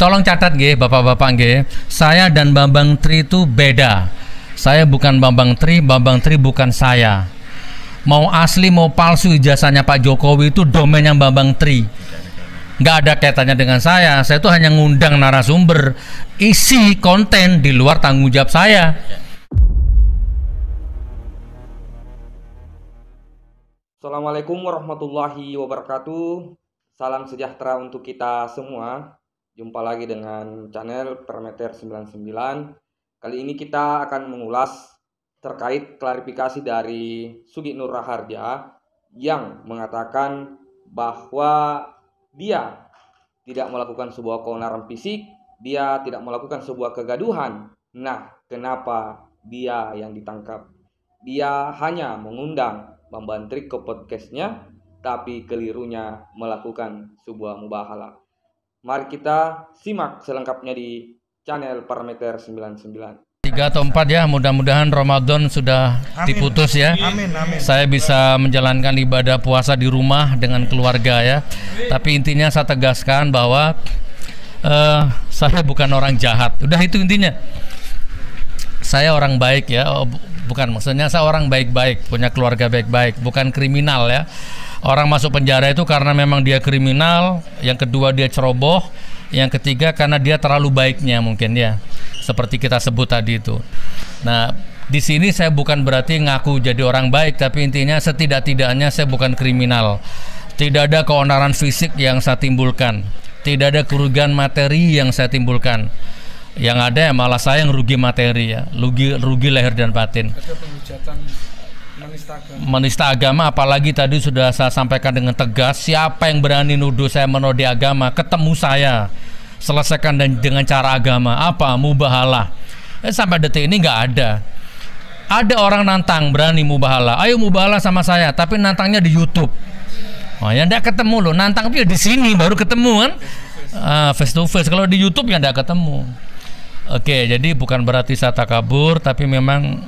Tolong catat gih Bapak-bapak gih Saya dan Bambang Tri itu beda. Saya bukan Bambang Tri, Bambang Tri bukan saya. Mau asli mau palsu jasanya Pak Jokowi itu domainnya Bambang Tri. Nggak ada kaitannya dengan saya. Saya itu hanya ngundang narasumber isi konten di luar tanggung jawab saya. Assalamualaikum warahmatullahi wabarakatuh. Salam sejahtera untuk kita semua. Jumpa lagi dengan channel Permeter 99. Kali ini kita akan mengulas terkait klarifikasi dari Sugi Nur Raharja yang mengatakan bahwa dia tidak melakukan sebuah keonaran fisik, dia tidak melakukan sebuah kegaduhan. Nah, kenapa dia yang ditangkap? Dia hanya mengundang membantrik ke podcastnya tapi kelirunya melakukan sebuah mubahalah. Mari kita simak selengkapnya di channel Parameter 99 tiga atau empat ya mudah-mudahan Ramadan sudah amin. diputus ya amin, amin. saya bisa menjalankan ibadah puasa di rumah dengan keluarga ya tapi intinya saya tegaskan bahwa uh, saya bukan orang jahat udah itu intinya saya orang baik ya oh, bukan maksudnya saya orang baik-baik punya keluarga baik-baik bukan kriminal ya orang masuk penjara itu karena memang dia kriminal, yang kedua dia ceroboh, yang ketiga karena dia terlalu baiknya mungkin ya. Seperti kita sebut tadi itu. Nah, di sini saya bukan berarti ngaku jadi orang baik, tapi intinya setidak-tidaknya saya bukan kriminal. Tidak ada keonaran fisik yang saya timbulkan, tidak ada kerugian materi yang saya timbulkan. Yang ada ya malah saya yang rugi materi ya, rugi rugi leher dan batin. Ada menista agama. apalagi tadi sudah saya sampaikan dengan tegas siapa yang berani nuduh saya menodai agama ketemu saya selesaikan dan dengan cara agama apa mubahalah eh, sampai detik ini nggak ada ada orang nantang berani mubahalah ayo mubahalah sama saya tapi nantangnya di YouTube oh yang ndak ketemu loh nantang dia ya di sini baru ketemu kan ah, face to face kalau di YouTube yang ndak ketemu oke jadi bukan berarti saya takabur tapi memang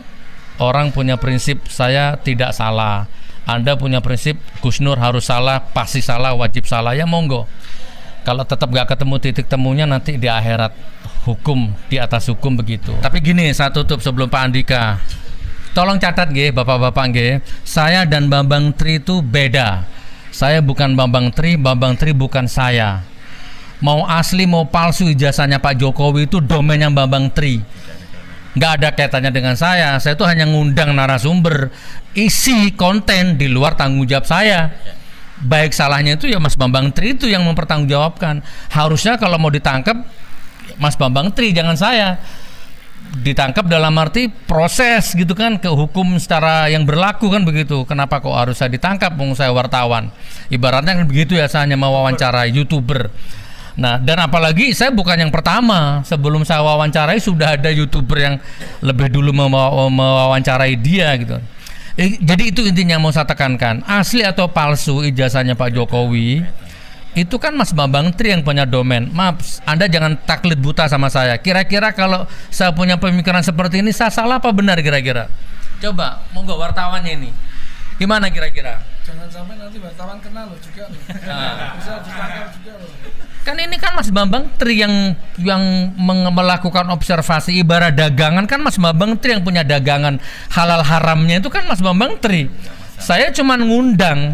orang punya prinsip saya tidak salah. Anda punya prinsip Gus Nur harus salah, pasti salah, wajib salah ya monggo. Kalau tetap gak ketemu titik temunya nanti di akhirat hukum di atas hukum begitu. Tapi gini saya tutup sebelum Pak Andika. Tolong catat nggih Bapak-bapak nggih, saya dan Bambang Tri itu beda. Saya bukan Bambang Tri, Bambang Tri bukan saya. Mau asli mau palsu ijazahnya Pak Jokowi itu domainnya Bambang Tri nggak ada kaitannya dengan saya. Saya itu hanya ngundang narasumber, isi konten di luar tanggung jawab saya. Baik salahnya itu ya Mas Bambang Tri itu yang mempertanggungjawabkan. Harusnya kalau mau ditangkap Mas Bambang Tri jangan saya ditangkap dalam arti proses gitu kan ke hukum secara yang berlaku kan begitu. Kenapa kok harus saya ditangkap? mong saya wartawan. Ibaratnya kan begitu ya saya hanya mau wawancara youtuber. Nah, dan apalagi saya bukan yang pertama. Sebelum saya wawancarai sudah ada YouTuber yang lebih dulu mewawancarai dia gitu. Eh, jadi itu intinya mau saya tekankan. Asli atau palsu ijazahnya Pak Jokowi itu kan Mas Bambang Tri yang punya domain. Maaf, Anda jangan taklid buta sama saya. Kira-kira kalau saya punya pemikiran seperti ini, saya salah apa benar kira-kira? Coba, monggo wartawannya ini. Gimana kira-kira? Jangan sampai nanti wartawan kenal loh juga. Nah. Bisa ditangkap juga loh kan ini kan Mas Bambang Tri yang yang melakukan observasi ibarat dagangan kan Mas Bambang Tri yang punya dagangan halal haramnya itu kan Mas Bambang Tri. Saya cuman ngundang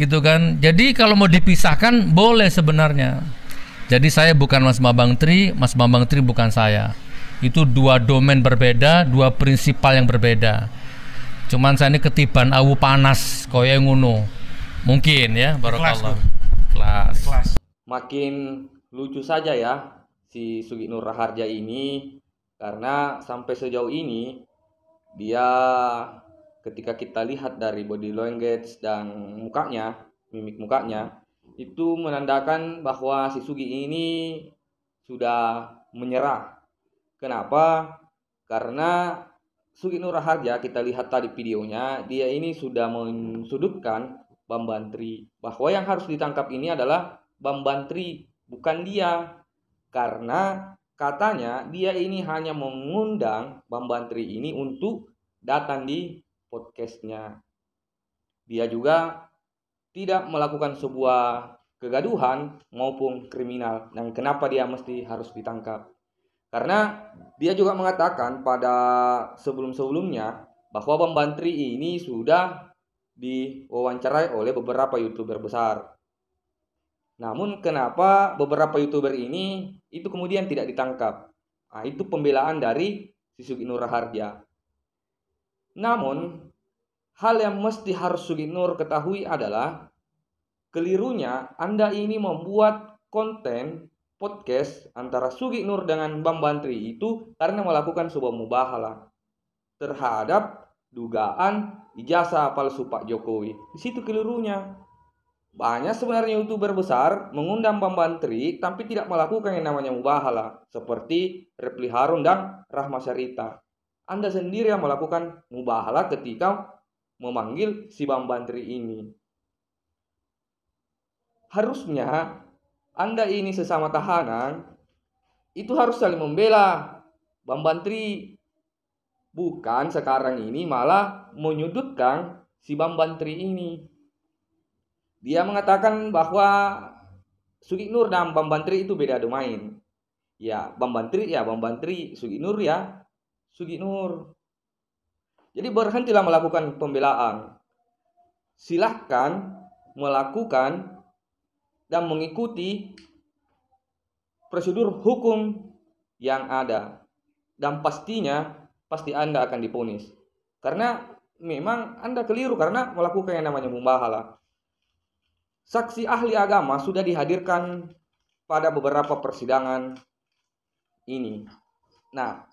gitu kan. Jadi kalau mau dipisahkan boleh sebenarnya. Jadi saya bukan Mas Bambang Tri, Mas Bambang Tri bukan saya. Itu dua domain berbeda, dua prinsipal yang berbeda. Cuman saya ini ketiban awu panas koyo ngono. Mungkin ya, barakallah. Kelas. Kelas makin lucu saja ya si Sugi Nur Raharja ini karena sampai sejauh ini dia ketika kita lihat dari body language dan mukanya, mimik mukanya itu menandakan bahwa si Sugi ini sudah menyerah. Kenapa? Karena Sugi Nur Raharja kita lihat tadi videonya, dia ini sudah mensudutkan Bambantri bahwa yang harus ditangkap ini adalah Bambantri, bukan dia. Karena katanya dia ini hanya mengundang Bambantri ini untuk datang di podcastnya. Dia juga tidak melakukan sebuah kegaduhan maupun kriminal dan kenapa dia mesti harus ditangkap. Karena dia juga mengatakan pada sebelum-sebelumnya bahwa Bambantri ini sudah diwawancarai oleh beberapa youtuber besar. Namun kenapa beberapa youtuber ini itu kemudian tidak ditangkap? Nah, itu pembelaan dari Sugi Nur Raharja. Namun, hal yang mesti harus Sugi Nur ketahui adalah kelirunya Anda ini membuat konten podcast antara Sugi Nur dengan Bang Bantri itu karena melakukan sebuah mubahalah terhadap dugaan ijazah palsu Pak Jokowi. Di situ kelirunya. Banyak sebenarnya youtuber besar mengundang pembantri tapi tidak melakukan yang namanya mubahala, seperti Repli Harun dan Rahma Syarita. Anda sendiri yang melakukan mubahala ketika memanggil si Bambang Tri ini. Harusnya Anda ini sesama tahanan itu harus saling membela. Bambang Tri. bukan sekarang ini malah menyudutkan si Bambang Tri ini. Dia mengatakan bahwa Suginur dan Bambantri itu beda domain. Ya, Bambantri ya Bambantri, Suginur ya Suginur. Jadi berhentilah melakukan pembelaan. Silahkan melakukan dan mengikuti prosedur hukum yang ada. Dan pastinya, pasti Anda akan diponis. Karena memang Anda keliru karena melakukan yang namanya mumbahala. Saksi ahli agama sudah dihadirkan pada beberapa persidangan ini. Nah,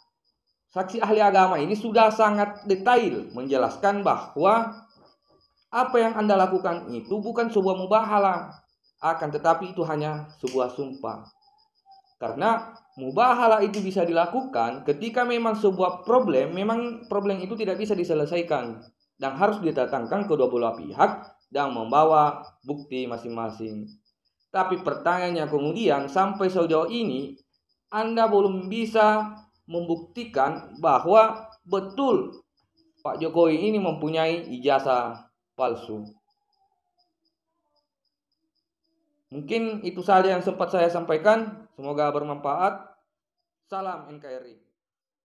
saksi ahli agama ini sudah sangat detail menjelaskan bahwa apa yang Anda lakukan itu bukan sebuah mubahala, akan tetapi itu hanya sebuah sumpah. Karena mubahala itu bisa dilakukan ketika memang sebuah problem, memang problem itu tidak bisa diselesaikan dan harus didatangkan kedua belah pihak dan membawa bukti masing-masing. Tapi pertanyaannya kemudian sampai sejauh ini Anda belum bisa membuktikan bahwa betul Pak Jokowi ini mempunyai ijazah palsu. Mungkin itu saja yang sempat saya sampaikan. Semoga bermanfaat. Salam NKRI.